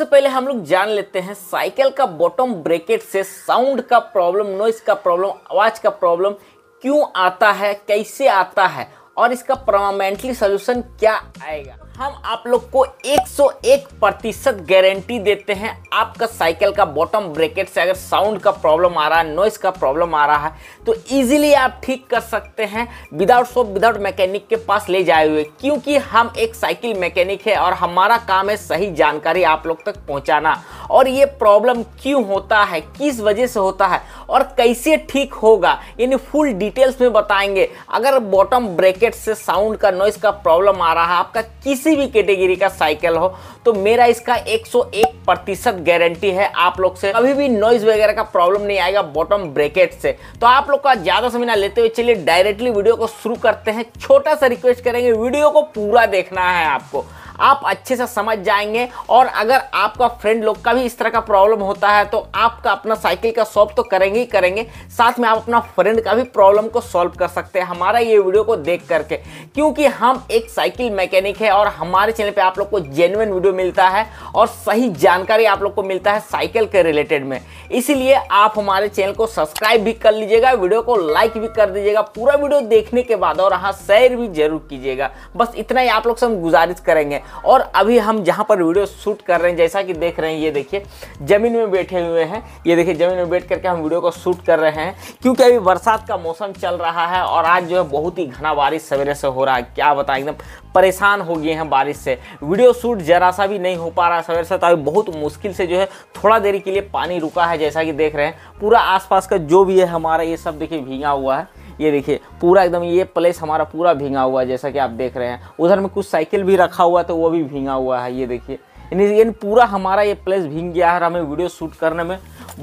सबसे पहले हम लोग जान लेते हैं साइकिल का बॉटम ब्रेकेट से साउंड का प्रॉब्लम नॉइस का प्रॉब्लम आवाज़ का प्रॉब्लम क्यों आता है कैसे आता है और इसका परमानेंटली सोल्यूशन क्या आएगा हम आप लोग को 101 प्रतिशत गारंटी देते हैं आपका साइकिल का बॉटम ब्रेकेट से अगर साउंड का प्रॉब्लम आ रहा है नॉइस का प्रॉब्लम आ रहा है तो इजीली आप ठीक कर सकते हैं विदाउट शॉप विदाउट मैकेनिक के पास ले जाए हुए क्योंकि हम एक साइकिल मैकेनिक है और हमारा काम है सही जानकारी आप लोग तक पहुँचाना और ये प्रॉब्लम क्यों होता है किस वजह से होता है और कैसे ठीक होगा यानी फुल डिटेल्स में बताएंगे अगर बॉटम ब्रेकेट से साउंड का नॉइस का प्रॉब्लम आ रहा है आपका किसी किसी भी कैटेगरी का साइकिल हो तो मेरा इसका 101 प्रतिशत गारंटी है आप लोग से कभी भी नॉइज वगैरह का प्रॉब्लम नहीं आएगा बॉटम ब्रेकेट से तो आप लोग का ज़्यादा समय ना लेते हुए चलिए डायरेक्टली वीडियो को शुरू करते हैं छोटा सा रिक्वेस्ट करेंगे वीडियो को पूरा देखना है आपको आप अच्छे से समझ जाएंगे और अगर आपका फ्रेंड लोग का भी इस तरह का प्रॉब्लम होता है तो आपका अपना साइकिल का सॉल्व तो करेंगे ही करेंगे साथ में आप अपना फ्रेंड का भी प्रॉब्लम को सॉल्व कर सकते हैं हमारा ये वीडियो को देख करके क्योंकि हम एक साइकिल मैकेनिक है और हमारे चैनल पर आप लोग को जेनुअन वीडियो वीडियो मिलता है और सही जानकारी आप लोग को मिलता है साइकिल के रिलेटेड में इसीलिए आप हमारे चैनल को सब्सक्राइब भी कर लीजिएगा वीडियो को लाइक भी कर दीजिएगा पूरा वीडियो देखने के बाद और हाँ शेयर भी जरूर कीजिएगा बस इतना ही आप लोग से हम गुजारिश करेंगे और अभी हम जहाँ पर वीडियो शूट कर रहे हैं जैसा कि देख रहे हैं ये देखिए ज़मीन में बैठे हुए हैं ये देखिए ज़मीन में बैठ करके हम वीडियो को शूट कर रहे हैं क्योंकि अभी बरसात का मौसम चल रहा है और आज जो है बहुत ही घना बारिश सवेरे से हो रहा है क्या बताएं एकदम परेशान हो गए हैं बारिश से वीडियो शूट जरा सा खुलासा भी नहीं हो पा रहा सवेर से तो अभी बहुत मुश्किल से जो है थोड़ा देरी के लिए पानी रुका है जैसा कि देख रहे हैं पूरा आसपास का जो भी है हमारा ये सब देखिए भींगा हुआ है ये देखिए पूरा एकदम ये प्लेस हमारा पूरा भींगा हुआ है जैसा कि आप देख रहे हैं उधर में कुछ साइकिल भी रखा हुआ तो वो भी भींगा हुआ है ये देखिए यानी पूरा हमारा ये प्लेस भींग गया है हमें वीडियो शूट करने में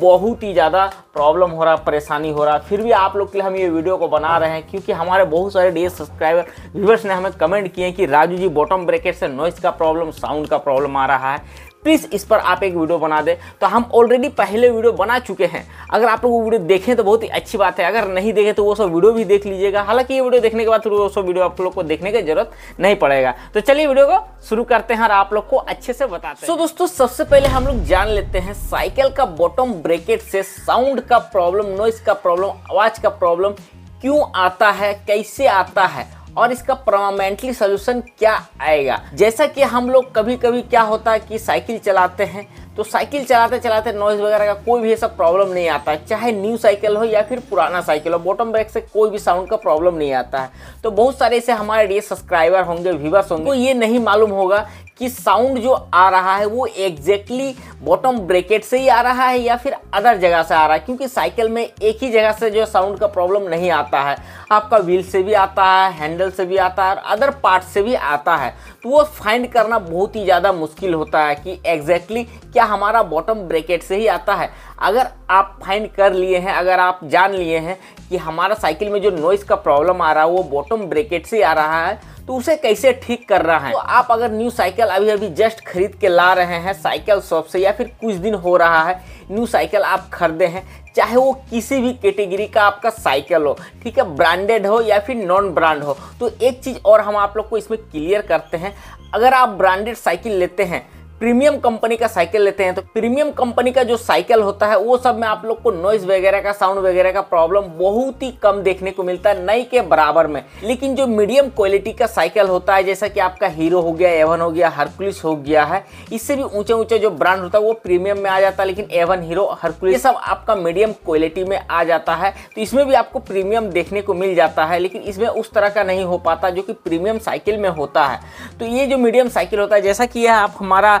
बहुत ही ज़्यादा प्रॉब्लम हो रहा परेशानी हो रहा फिर भी आप लोग के लिए हम ये वीडियो को बना रहे हैं क्योंकि हमारे बहुत सारे डी सब्सक्राइबर व्यूवर्स ने हमें कमेंट किए हैं कि राजू जी बॉटम ब्रैकेट से नॉइस का प्रॉब्लम साउंड का प्रॉब्लम आ रहा है प्लीज़ इस पर आप एक वीडियो बना दें तो हम ऑलरेडी पहले वीडियो बना चुके हैं अगर आप लोग वो वीडियो देखें तो बहुत ही अच्छी बात है अगर नहीं देखें तो वो सब वीडियो भी देख लीजिएगा हालांकि ये वीडियो देखने के बाद वो सब वीडियो आप लोग को देखने की जरूरत नहीं पड़ेगा तो चलिए वीडियो को शुरू करते हैं और आप लोग को अच्छे से बताते हैं सो so, दोस्तों सबसे पहले हम लोग जान लेते हैं साइकिल का बॉटम ब्रेकेट से साउंड का प्रॉब्लम नॉइस का प्रॉब्लम आवाज़ का प्रॉब्लम क्यों आता है कैसे आता है और इसका परमानेंटली सोल्यूशन क्या आएगा जैसा कि हम लोग कभी कभी क्या होता है कि साइकिल चलाते हैं तो साइकिल चलाते चलाते नॉइज़ वगैरह का कोई भी ऐसा प्रॉब्लम नहीं आता है चाहे न्यू साइकिल हो या फिर पुराना साइकिल हो बॉटम ब्रेक से कोई भी साउंड का प्रॉब्लम नहीं आता है तो बहुत सारे ऐसे हमारे डी सब्सक्राइबर होंगे व्यूवर्स होंगे तो ये नहीं मालूम होगा कि साउंड जो आ रहा है वो एग्जैक्टली बॉटम ब्रैकेट से ही आ रहा है या फिर अदर जगह से आ रहा है क्योंकि साइकिल में एक ही जगह से जो साउंड का प्रॉब्लम नहीं आता है आपका व्हील से भी आता है हैंडल से भी आता है और अदर पार्ट से भी आता है तो वो फाइंड करना बहुत ही ज़्यादा मुश्किल होता है कि एग्जैक्टली क्या हमारा बॉटम ब्रेकेट से ही आता है अगर आप फाइंड कर लिए हैं अगर आप जान लिए हैं कि हमारा साइकिल में जो नॉइस का प्रॉब्लम आ रहा है वो बॉटम ब्रेकेट से आ रहा है तो उसे कैसे ठीक कर रहा है तो आप अगर न्यू साइकिल अभी अभी जस्ट खरीद के ला रहे हैं साइकिल शॉप से या फिर कुछ दिन हो रहा है न्यू साइकिल आप खरीदे हैं चाहे वो किसी भी कैटेगरी का आपका साइकिल हो ठीक है ब्रांडेड हो या फिर नॉन ब्रांड हो तो एक चीज़ और हम आप लोग को इसमें क्लियर करते हैं अगर आप ब्रांडेड साइकिल लेते हैं प्रीमियम कंपनी का साइकिल लेते हैं तो प्रीमियम कंपनी का जो साइकिल होता है वो सब में आप लोग को नॉइज वगैरह का साउंड वगैरह का प्रॉब्लम बहुत ही कम देखने को मिलता है नई के बराबर में लेकिन जो मीडियम क्वालिटी का साइकिल होता है जैसा कि आपका हीरो हो गया एवन हो गया हरकुलिस हो गया है इससे भी ऊंचे ऊंचे जो ब्रांड होता है वो प्रीमियम में आ जाता है लेकिन एवन हीरो हरकुलिस ये सब आपका मीडियम क्वालिटी में आ जाता है तो इसमें भी आपको प्रीमियम देखने को मिल जाता है लेकिन इसमें उस तरह का नहीं हो पाता जो कि प्रीमियम साइकिल में होता है तो ये जो मीडियम साइकिल होता है जैसा कि यह आप हमारा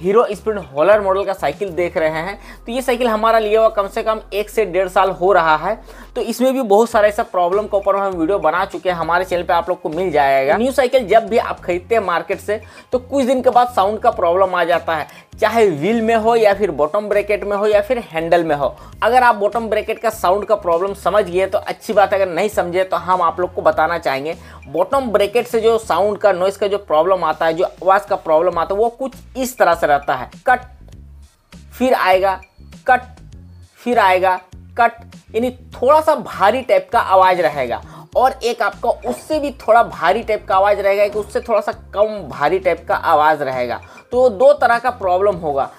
हीरो स्प्रिंट हॉलर मॉडल का साइकिल देख रहे हैं तो ये साइकिल हमारा लिए हुआ कम से कम एक से डेढ़ साल हो रहा है तो इसमें भी बहुत सारे ऐसा प्रॉब्लम के ऊपर हम वीडियो बना चुके हैं हमारे चैनल पर आप लोग को मिल जाएगा न्यू साइकिल जब भी आप खरीदते हैं मार्केट से तो कुछ दिन के बाद साउंड का प्रॉब्लम आ जाता है चाहे व्हील में हो या फिर बॉटम ब्रैकेट में हो या फिर हैंडल में हो अगर आप बॉटम ब्रैकेट का साउंड का प्रॉब्लम समझ गए तो अच्छी बात अगर नहीं समझे तो हम आप लोग को बताना चाहेंगे बॉटम ब्रैकेट से जो साउंड का नॉइस का जो प्रॉब्लम आता है जो आवाज़ का प्रॉब्लम आता है वो कुछ इस तरह से रहता है कट फिर आएगा कट फिर आएगा कट यानी थोड़ा सा भारी टाइप का आवाज़ रहेगा और एक आपका उससे भी थोड़ा भारी टाइप का आवाज़ रहेगा एक उससे थोड़ा सा कम भारी टाइप का आवाज़ रहेगा तो दो तरह का प्रॉब्लम होगा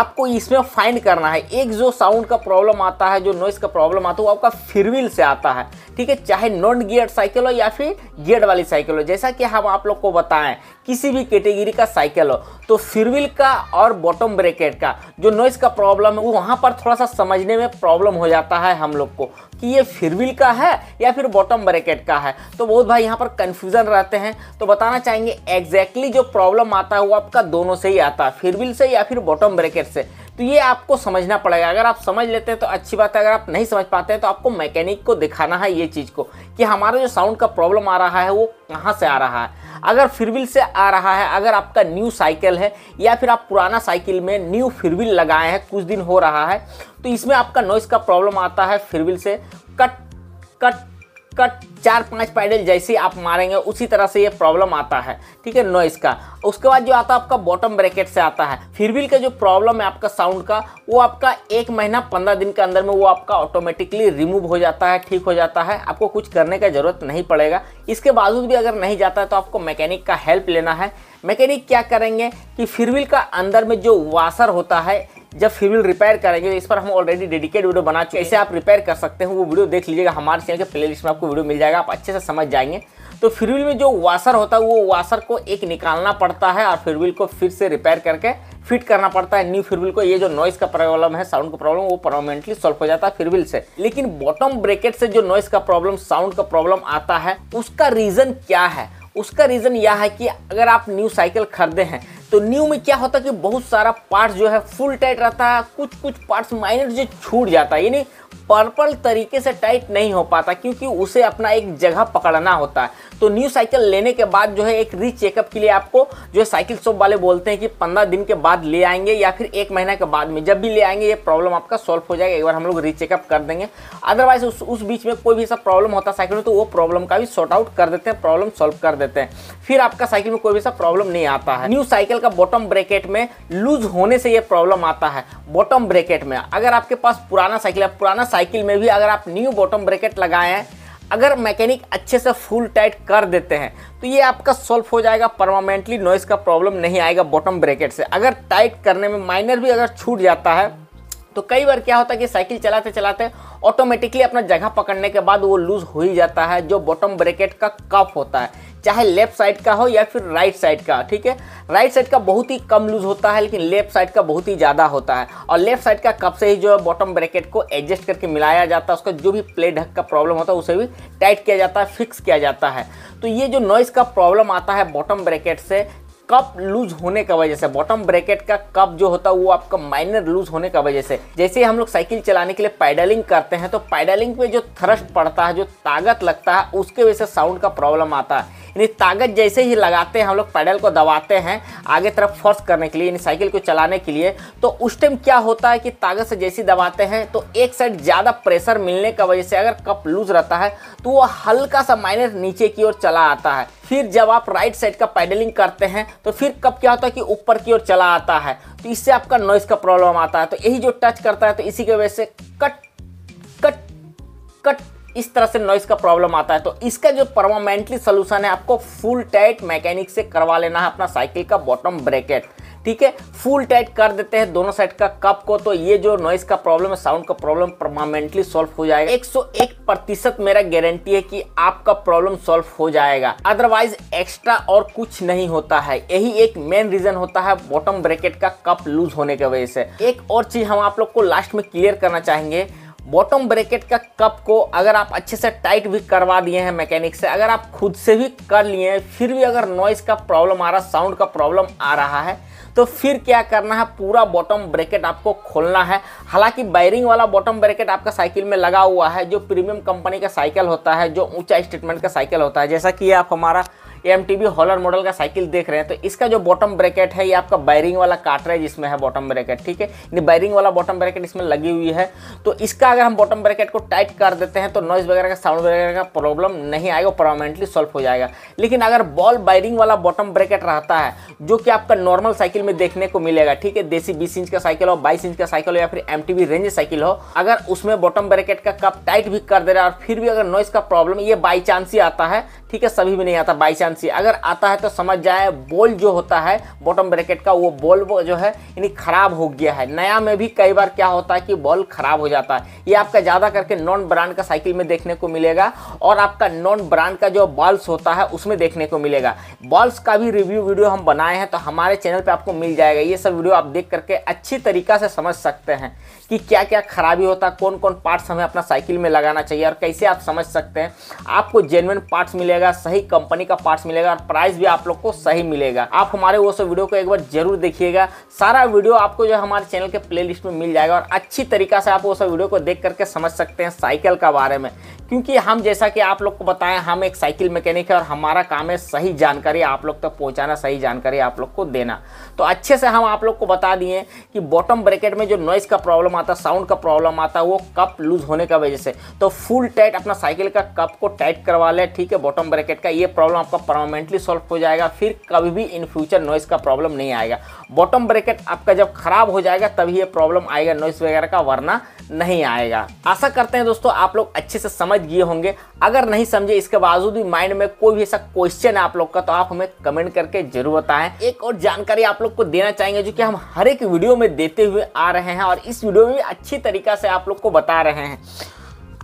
आपको इसमें फाइंड करना है एक जो साउंड का प्रॉब्लम आता है जो नॉइस का प्रॉब्लम आता है वो आपका फिरविल से आता है ठीक है चाहे नॉन गियर साइकिल हो या फिर गियर वाली साइकिल हो जैसा कि हम आप लोग को बताएं किसी भी कैटेगरी का साइकिल हो तो फिरविल का और बॉटम ब्रेकेट का जो नॉइस का प्रॉब्लम है वो वहाँ पर थोड़ा सा समझने में प्रॉब्लम हो जाता है हम लोग को कि ये फिरविल का है या फिर बॉटम ब्रेकेट का है तो बहुत भाई यहाँ पर कन्फ्यूज़न रहते हैं तो बताना चाहेंगे एग्जैक्टली exactly जो प्रॉब्लम आता है वो आपका दोनों से ही आता है फिरविल से या फिर बॉटम ब्रेकेट से तो ये आपको समझना पड़ेगा अगर आप समझ लेते हैं तो अच्छी बात है अगर आप नहीं समझ पाते हैं तो आपको मैकेनिक को दिखाना है ये चीज़ को कि हमारा जो साउंड का प्रॉब्लम आ रहा है वो कहाँ से आ रहा है अगर फिरविल से आ रहा है अगर आपका न्यू साइकिल है या फिर आप पुराना साइकिल में न्यू फिरविल लगाए हैं कुछ दिन हो रहा है तो इसमें आपका नॉइस का प्रॉब्लम आता है फिरविल से कट कट उसका चार पांच पैडल जैसे आप मारेंगे उसी तरह से ये प्रॉब्लम आता है ठीक है नॉइस का उसके बाद जो आता है आपका बॉटम ब्रैकेट से आता है फिरविल का जो प्रॉब्लम है आपका साउंड का वो आपका एक महीना पंद्रह दिन के अंदर में वो आपका ऑटोमेटिकली रिमूव हो जाता है ठीक हो जाता है आपको कुछ करने का ज़रूरत नहीं पड़ेगा इसके बावजूद भी अगर नहीं जाता है तो आपको मैकेनिक का हेल्प लेना है मैकेनिक क्या करेंगे कि फिरविल का अंदर में जो वाशर होता है जब फिर व्हील रिपेयर करेंगे इस पर हम ऑलरेडी डेडिकेट वीडियो बना चुके हैं इसे आप रिपेयर कर सकते हैं वो वीडियो देख लीजिएगा हमारे चैनल के लिस्ट में आपको वीडियो मिल जाएगा आप अच्छे से समझ जाएंगे तो फिर व्हील में जो वाशर होता है वो वाशर को एक निकालना पड़ता है और फिर व्हील को फिर से रिपेयर करके फिट करना पड़ता है न्यू फिरविल को ये जो नॉइस का प्रॉब्लम है साउंड का प्रॉब्लम वो परमानेंटली सॉल्व हो जाता है फिरविल से लेकिन बॉटम ब्रेकेट से जो नॉइस का प्रॉब्लम साउंड का प्रॉब्लम आता है उसका रीज़न क्या है उसका रीज़न यह है कि अगर आप न्यू साइकिल खरीदे हैं तो न्यू में क्या होता है कि बहुत सारा पार्ट्स जो है फुल टाइट रहता है कुछ कुछ पार्ट्स माइनर जो छूट जाता है यानी पर्पल तरीके से टाइट नहीं हो पाता क्योंकि उसे अपना एक जगह पकड़ना होता है तो न्यू साइकिल लेने के बाद जो है एक री चेकअप के लिए आपको जो है साइकिल शॉप वाले बोलते हैं कि पंद्रह दिन के बाद ले आएंगे या फिर एक महीना के बाद में जब भी ले आएंगे ये प्रॉब्लम आपका सॉल्व हो जाएगा एक बार हम लोग री चेकअप कर देंगे अदरवाइज उस, उस बीच में कोई भी ऐसा प्रॉब्लम होता है साइकिल में तो वो प्रॉब्लम का भी सॉर्ट आउट कर देते हैं प्रॉब्लम सॉल्व कर देते हैं फिर आपका साइकिल में कोई भी ऐसा प्रॉब्लम नहीं आता है न्यू साइकिल का बॉटम ब्रेकेट में लूज होने से ये प्रॉब्लम आता है बॉटम ब्रेकेट में अगर आपके पास पुराना साइकिल है पुराना पुराना साइकिल में भी अगर आप न्यू बॉटम ब्रेकेट लगाए हैं अगर मैकेनिक अच्छे से फुल टाइट कर देते हैं तो ये आपका सॉल्व हो जाएगा परमानेंटली नॉइज़ का प्रॉब्लम नहीं आएगा बॉटम ब्रेकेट से अगर टाइट करने में माइनर भी अगर छूट जाता है तो कई बार क्या होता है कि साइकिल चलाते चलाते ऑटोमेटिकली अपना जगह पकड़ने के बाद वो लूज हो ही जाता है जो बॉटम ब्रेकेट का कफ होता है चाहे लेफ्ट साइड का हो या फिर राइट साइड का ठीक है राइट साइड का बहुत ही कम लूज होता है लेकिन लेफ्ट साइड का बहुत ही ज़्यादा होता है और लेफ्ट साइड का कब से ही जो है बॉटम ब्रैकेट को एडजस्ट करके मिलाया जाता है उसका जो भी प्ले ढक का प्रॉब्लम होता है उसे भी टाइट किया जाता है फिक्स किया जाता है तो ये जो नॉइस का प्रॉब्लम आता है बॉटम ब्रैकेट से कप लूज होने का वजह से बॉटम ब्रैकेट का कप जो होता है वो आपका माइनर लूज होने का वजह से जैसे हम लोग साइकिल चलाने के लिए पैडलिंग करते हैं तो पैडलिंग पे जो थ्रस्ट पड़ता है जो ताकत लगता है उसके वजह से साउंड का प्रॉब्लम आता है यानी ताकत जैसे ही लगाते हैं हम लोग पैडल को दबाते हैं आगे तरफ फोर्स करने के लिए यानी साइकिल को चलाने के लिए तो उस टाइम क्या होता है कि ताकत से जैसे दबाते हैं तो एक साइड ज़्यादा प्रेशर मिलने की वजह से अगर कप लूज रहता है तो वो हल्का सा माइनर नीचे की ओर चला आता है फिर जब आप राइट साइड का पैडलिंग करते हैं तो फिर कप क्या होता है कि ऊपर की ओर चला आता है तो इससे आपका नॉइस का प्रॉब्लम आता है तो यही जो टच करता है तो इसी की वजह से कट कट कट इस तरह से नॉइस का प्रॉब्लम आता है तो इसका जो परमानेंटली सोल्यूशन है आपको फुल टाइट मैकेनिक से करवा लेना है अपना साइकिल का बॉटम ब्रैकेट ठीक है फुल टाइट कर देते हैं दोनों साइड का कप को तो ये जो नॉइस का प्रॉब्लम है साउंड का प्रॉब्लम परमानेंटली सॉल्व हो जाएगा 101 प्रतिशत मेरा गारंटी है कि आपका प्रॉब्लम सॉल्व हो जाएगा अदरवाइज एक्स्ट्रा और कुछ नहीं होता है यही एक मेन रीजन होता है बॉटम ब्रैकेट का कप लूज होने की वजह से एक और चीज हम आप लोग को लास्ट में क्लियर करना चाहेंगे बॉटम ब्रैकेट का कप को अगर आप अच्छे से टाइट भी करवा दिए हैं मैकेनिक से अगर आप खुद से भी कर लिए हैं फिर भी अगर नॉइज़ का प्रॉब्लम आ रहा साउंड का प्रॉब्लम आ रहा है तो फिर क्या करना है पूरा बॉटम ब्रैकेट आपको खोलना है हालांकि बायरिंग वाला बॉटम ब्रैकेट आपका साइकिल में लगा हुआ है जो प्रीमियम कंपनी का साइकिल होता है जो ऊंचा स्टेटमेंट का साइकिल होता है जैसा कि आप हमारा एम टी हॉलर मॉडल का साइकिल देख रहे हैं तो इसका जो बॉटम ब्रैकेट है ये आपका बैरिंग वाला काटरेज इसमें है बॉटम ब्रैकेट ठीक है यानी बैरिंग वाला बॉटम ब्रैकेट इसमें लगी हुई है तो इसका अगर हम बॉटम ब्रैकेट को टाइट कर देते हैं तो नॉइज वगैरह का साउंड वगैरह का प्रॉब्लम नहीं आएगा परमानेंटली सॉल्व हो जाएगा लेकिन अगर बॉल बैरिंग वाला बॉटम ब्रैकेट रहता है जो कि आपका नॉर्मल साइकिल में देखने को मिलेगा ठीक है देसी बीस इंच का साइकिल हो बाईस इंच का साइकिल हो या फिर एम रेंज साइकिल हो अगर उसमें बॉटम ब्रैकेट का कप टाइट भी कर दे रहा है और फिर भी अगर नॉइज का प्रॉब्लम ये बाई चांस ही आता है ठीक है सभी भी नहीं आता बाई चांस सी अगर आता है तो समझ जाए बोल जो होता है बॉटम ब्रैकेट का वो बॉल जो है यानी ख़राब हो गया है नया में भी कई बार क्या होता है कि बॉल ख़राब हो जाता है ये आपका ज़्यादा करके नॉन ब्रांड का साइकिल में देखने को मिलेगा और आपका नॉन ब्रांड का जो बॉल्स होता है उसमें देखने को मिलेगा बॉल्स का भी रिव्यू वीडियो हम बनाए हैं तो हमारे चैनल पर आपको मिल जाएगा ये सब वीडियो आप देख करके अच्छी तरीका से समझ सकते हैं कि क्या क्या खराबी होता है कौन कौन पार्ट्स हमें अपना साइकिल में लगाना चाहिए और कैसे आप समझ सकते हैं आपको जेनुअन पार्ट्स मिलेगा सही कंपनी का पार्ट्स पार्ट्स मिलेगा और प्राइस भी आप लोग को सही मिलेगा आप हमारे वो सब वीडियो को एक बार जरूर देखिएगा सारा वीडियो आपको जो हमारे चैनल के प्ले में मिल जाएगा और अच्छी तरीका से आप वो सब वीडियो को देख करके समझ सकते हैं साइकिल का बारे में क्योंकि हम जैसा कि आप लोग को बताएं हम एक साइकिल मैकेनिक है और हमारा काम है सही जानकारी आप लोग तक तो पहुंचाना सही जानकारी आप लोग को देना तो अच्छे से हम आप लोग को बता दिए कि बॉटम ब्रैकेट में जो नॉइस का प्रॉब्लम आता है साउंड का प्रॉब्लम आता है वो कप लूज होने का वजह से तो फुल टाइट अपना साइकिल का कप को टाइट करवा लें ठीक है बॉटम ब्रैकेट का ये प्रॉब्लम आपका परमानेंटली सॉल्व हो जाएगा फिर कभी भी इन फ्यूचर नॉइस का प्रॉब्लम नहीं आएगा बॉटम ब्रैकेट आपका जब खराब हो जाएगा तभी ये प्रॉब्लम आएगा नॉइस वगैरह का वरना नहीं आएगा आशा करते हैं दोस्तों आप लोग अच्छे से समझ गए होंगे अगर नहीं समझे इसके बावजूद भी माइंड में कोई भी ऐसा क्वेश्चन है आप लोग का तो आप हमें कमेंट करके जरूर बताएं एक और जानकारी आप लोग को देना चाहेंगे जो कि हम हर एक वीडियो में देते हुए आ रहे हैं और इस वीडियो में भी अच्छी तरीका से आप लोग को बता रहे हैं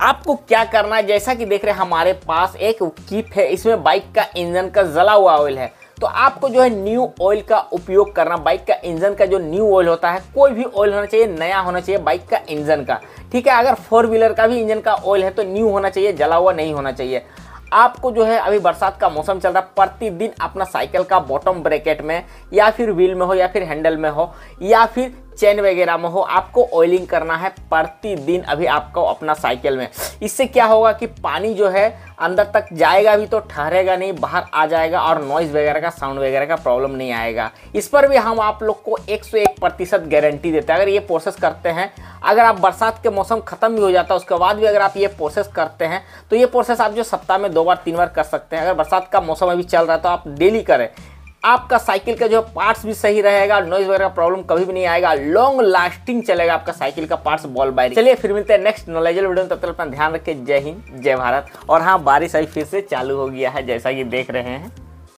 आपको क्या करना है जैसा कि देख रहे हैं हमारे पास एक कीप है इसमें बाइक का इंजन का जला हुआ ऑयल है तो आपको जो है न्यू ऑयल का उपयोग करना बाइक का इंजन का जो न्यू ऑयल होता है कोई भी ऑयल होना चाहिए नया होना चाहिए बाइक का इंजन का ठीक है अगर फोर व्हीलर का भी इंजन का ऑयल है तो न्यू होना चाहिए जला हुआ नहीं होना चाहिए आपको जो है अभी बरसात का मौसम चल रहा है प्रतिदिन अपना साइकिल का बॉटम ब्रैकेट में या फिर व्हील में हो या फिर हैंडल में हो या फिर चेन वगैरह में हो आपको ऑयलिंग करना है प्रतिदिन अभी आपको अपना साइकिल में इससे क्या होगा कि पानी जो है अंदर तक जाएगा भी तो ठहरेगा नहीं बाहर आ जाएगा और नॉइज़ वगैरह का साउंड वगैरह का प्रॉब्लम नहीं आएगा इस पर भी हम आप लोग को 101 प्रतिशत गारंटी देते हैं अगर ये प्रोसेस करते हैं अगर आप बरसात के मौसम ख़त्म भी हो जाता है उसके बाद भी अगर आप ये प्रोसेस करते हैं तो ये प्रोसेस आप जो सप्ताह में दो बार तीन बार कर सकते हैं अगर बरसात का मौसम अभी चल रहा है तो आप डेली करें आपका साइकिल का जो पार्ट्स भी सही रहेगा नॉइज वगैरह प्रॉब्लम कभी भी नहीं आएगा लॉन्ग लास्टिंग चलेगा आपका साइकिल का पार्ट्स बॉल बाय चलिए फिर मिलते हैं नेक्स्ट नॉलेजल वीडियो तब तक अपना ध्यान रखें जय हिंद जय भारत और हाँ बारिश अभी फिर से चालू हो गया है जैसा कि देख रहे हैं